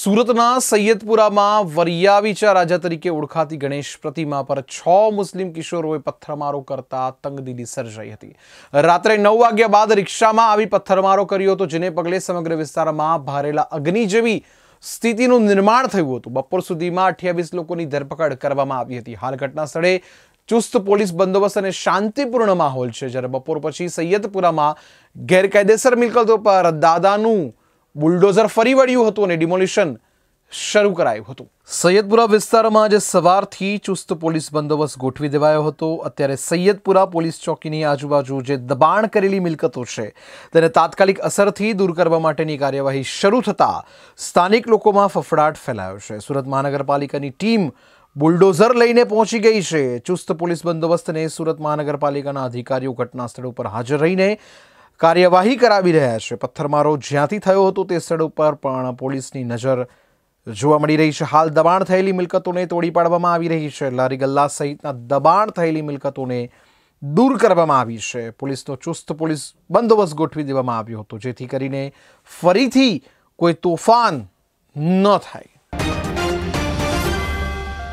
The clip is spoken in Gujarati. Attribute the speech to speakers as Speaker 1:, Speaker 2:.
Speaker 1: સુરતના સૈયદપુરામાં વરિયાવીચા રાજા તરીકે ઓળખાતી ગણેશ પ્રતિમા પર છ મુસ્લિમ કિશોરોએ પથ્થરમારો કરતા તંગદિલી સર્જાઈ હતી રાત્રે નવ વાગ્યા બાદ રિક્ષામાં આવી પથ્થરમારો કર્યો હતો જેને પગલે સમગ્ર વિસ્તારમાં ભારેલા અગ્નિ જેવી સ્થિતિનું નિર્માણ થયું હતું બપોર સુધીમાં અઠ્યાવીસ લોકોની ધરપકડ કરવામાં આવી હતી હાલ ઘટના સ્થળે ચુસ્ત પોલીસ બંદોબસ્ત અને શાંતિપૂર્ણ માહોલ છે જ્યારે બપોર પછી સૈયદપુરામાં ગેરકાયદેસર મિલકતો પર દાદાનું બુલડોઝર ફરી વળ્યું હતું અને ડિમોલિશન શરૂ કરાયું હતું સૈયદપુરા વિસ્તારમાં આજે સવારથી ચુસ્ત પોલીસ બંદોબસ્ત ગોઠવી દેવાયો હતો અત્યારે સૈયદપુરા પોલીસ ચોકીની આજુબાજુ જે દબાણ કરેલી મિલકતો છે તેને તાત્કાલિક અસરથી દૂર કરવા માટેની કાર્યવાહી શરૂ થતાં સ્થાનિક લોકોમાં ફફડાટ ફેલાયો છે સુરત મહાનગરપાલિકાની ટીમ બુલડોઝર લઈને પહોંચી ગઈ છે ચુસ્ત પોલીસ બંદોબસ્તને સુરત મહાનગરપાલિકાના અધિકારીઓ ઘટના સ્થળ ઉપર હાજર રહીને કાર્યવાહી કરાવી રહ્યા છે પથ્થરમારો જ્યાંથી થયો હતો તે સ્થળ ઉપર પણ પોલીસની નજર જોવા મળી રહી છે હાલ દબાણ થયેલી મિલકતોને તોડી પાડવામાં આવી રહી છે લારી ગલ્લા સહિતના દબાણ થયેલી મિલકતોને દૂર કરવામાં આવી છે પોલીસનો ચુસ્ત પોલીસ બંદોબસ્ત ગોઠવી દેવામાં આવ્યો હતો જેથી કરીને ફરીથી કોઈ તોફાન ન થાય